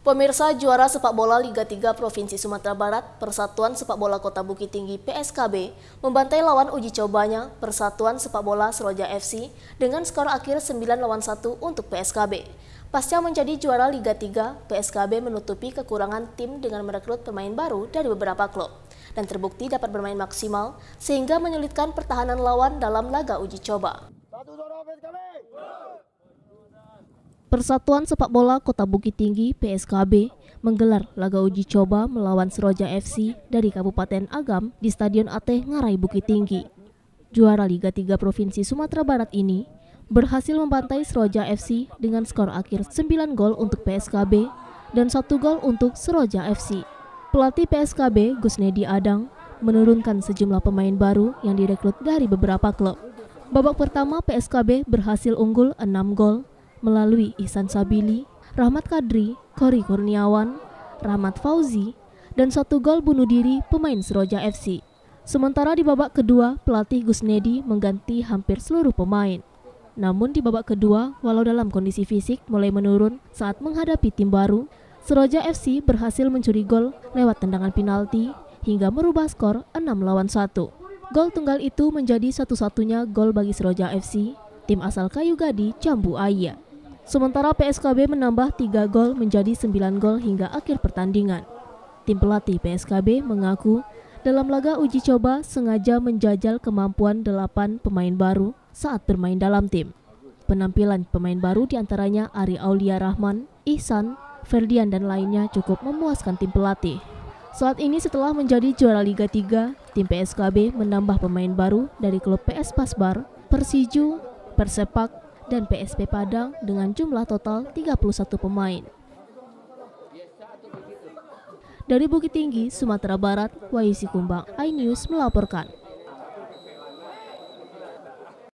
Pemirsa juara sepak bola Liga 3 Provinsi Sumatera Barat, Persatuan Sepak Bola Kota Bukit Tinggi PSKB membantai lawan uji cobanya Persatuan Sepak Bola Seroja FC dengan skor akhir 9 lawan 1 untuk PSKB. Pasca menjadi juara Liga 3, PSKB menutupi kekurangan tim dengan merekrut pemain baru dari beberapa klub dan terbukti dapat bermain maksimal sehingga menyulitkan pertahanan lawan dalam laga uji coba. Satu, dua, Persatuan Sepak Bola Kota Bukit Tinggi PSKB menggelar laga uji coba melawan Seroja FC dari Kabupaten Agam di Stadion Ateh Ngarai Bukit Tinggi. Juara Liga 3 Provinsi Sumatera Barat ini berhasil membantai Seroja FC dengan skor akhir 9 gol untuk PSKB dan 1 gol untuk Seroja FC. Pelatih PSKB Gus Nedi Adang menurunkan sejumlah pemain baru yang direkrut dari beberapa klub. Babak pertama PSKB berhasil unggul 6 gol melalui Ihsan Sabili, Rahmat Kadri, Kori Kurniawan, Rahmat Fauzi, dan satu gol bunuh diri pemain Seroja FC. Sementara di babak kedua, pelatih Gus Nedi mengganti hampir seluruh pemain. Namun di babak kedua, walau dalam kondisi fisik mulai menurun saat menghadapi tim baru, Seroja FC berhasil mencuri gol lewat tendangan penalti hingga merubah skor 6 lawan 1. Gol tunggal itu menjadi satu-satunya gol bagi Seroja FC, tim asal Kayu Gadi Jambu Aya. Sementara PSKB menambah 3 gol menjadi 9 gol hingga akhir pertandingan. Tim pelatih PSKB mengaku dalam laga uji coba sengaja menjajal kemampuan 8 pemain baru saat bermain dalam tim. Penampilan pemain baru diantaranya Ari Aulia Rahman, Ihsan, Ferdian dan lainnya cukup memuaskan tim pelatih. Saat ini setelah menjadi juara Liga 3, tim PSKB menambah pemain baru dari klub PS Pasbar, Persiju, Persepak, dan PSP Padang dengan jumlah total 31 pemain. Dari Bukit Tinggi, Sumatera Barat, Waisi Kumbang, iNews melaporkan.